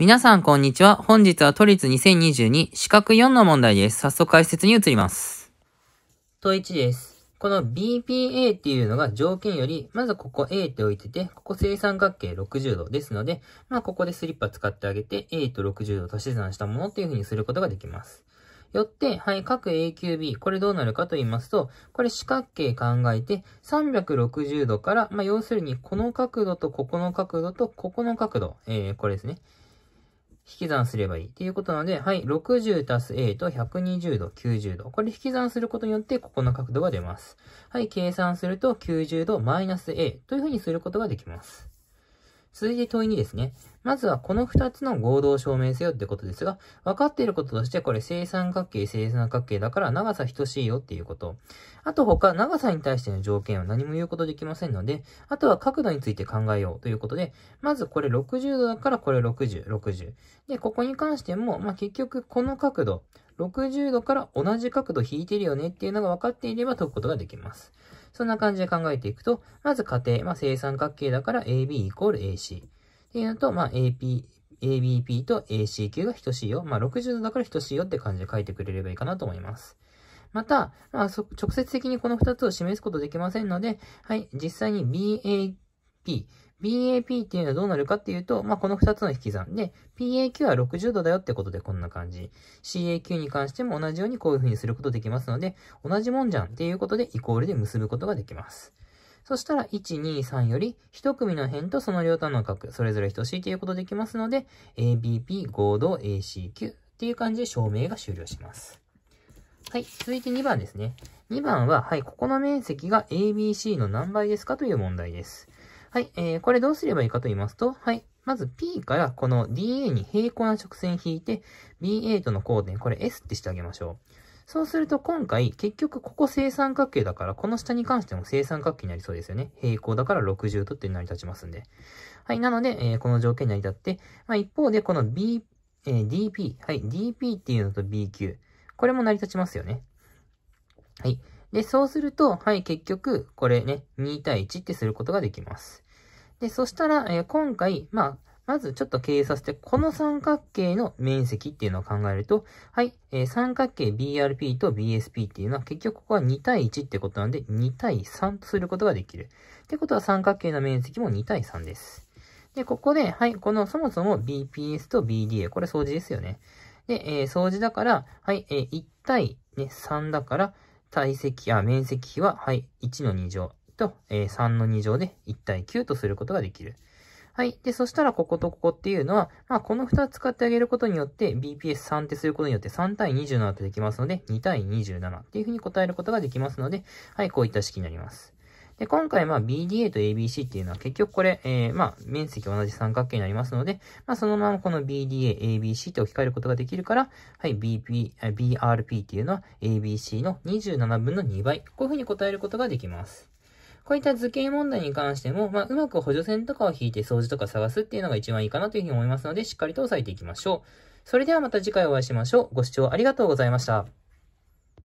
皆さんこんにちは。本日は都立2022四角4の問題です。早速解説に移ります。問1です。この BPA っていうのが条件より、まずここ A って置いてて、ここ正三角形60度ですので、まあここでスリッパ使ってあげて、A と60度足し算したものっていうふうにすることができます。よって、はい、各 A q B、これどうなるかと言いますと、これ四角形考えて、360度から、まあ、要するに、この角度とここの角度とここの角度、えー、これですね。引き算すればいいっていうことなので、はい、60足す A と120度、90度。これ引き算することによって、ここの角度が出ます。はい、計算すると90度マイナス A というふうにすることができます。続いて問いにですね。まずはこの二つの合同証明せよってことですが、分かっていることとしてこれ正三角形、正三角形だから長さ等しいよっていうこと。あと他、長さに対しての条件は何も言うことできませんので、あとは角度について考えようということで、まずこれ60度だからこれ60、60。で、ここに関しても、まあ、結局この角度、60度から同じ角度引いてるよねっていうのが分かっていれば解くことができます。そんな感じで考えていくと、まず仮定、まあ、正三角形だから AB イコール AC っていうのと、まあ、AP、ABP と ACQ が等しいよ。まあ、60度だから等しいよって感じで書いてくれればいいかなと思います。また、まあ、直接的にこの2つを示すことできませんので、はい、実際に BA、P。BAP っていうのはどうなるかっていうと、まあ、この2つの引き算で、PAQ は60度だよってことでこんな感じ。CAQ に関しても同じようにこういう風にすることできますので、同じもんじゃんっていうことでイコールで結ぶことができます。そしたら、1、2、3より、1組の辺とその両端の角、それぞれ等しいということできますので、ABP 合同 ACQ っていう感じで証明が終了します。はい、続いて2番ですね。2番は、はい、ここの面積が ABC の何倍ですかという問題です。はい、えー、これどうすればいいかと言いますと、はい、まず P からこの DA に平行な直線引いて、BA との交点、これ S ってしてあげましょう。そうすると今回、結局ここ正三角形だから、この下に関しても正三角形になりそうですよね。平行だから60度って成り立ちますんで。はい、なので、えー、この条件に成り立って、まあ、一方でこの B、えー、DP、はい、DP っていうのと BQ、これも成り立ちますよね。はい。で、そうすると、はい、結局、これね、2対1ってすることができます。で、そしたら、えー、今回、まあ、まずちょっと計算して、この三角形の面積っていうのを考えると、はい、えー、三角形 BRP と BSP っていうのは結局ここは2対1ってことなんで、2対3とすることができる。ってことは三角形の面積も2対3です。で、ここで、はい、このそもそも BPS と BDA、これ掃除ですよね。で、えー、掃除だから、はい、えー、1対、ね、3だから、体積、あ、面積比は、はい、1の2乗と、えー、3の2乗で1対9とすることができる。はい。で、そしたら、こことここっていうのは、まあ、この2つ使ってあげることによって、BPS3 ってすることによって3対27とできますので、2対27っていうふうに答えることができますので、はい、こういった式になります。で、今回、まあ、BDA と ABC っていうのは結局これ、えー、まあ、面積同じ三角形になりますので、まあ、そのままこの BDA、ABC と置き換えることができるから、はい、BP、BRP っていうのは ABC の27分の2倍。こういうふうに答えることができます。こういった図形問題に関しても、まあ、うまく補助線とかを引いて掃除とか探すっていうのが一番いいかなというふうに思いますので、しっかりと押さえていきましょう。それではまた次回お会いしましょう。ご視聴ありがとうございました。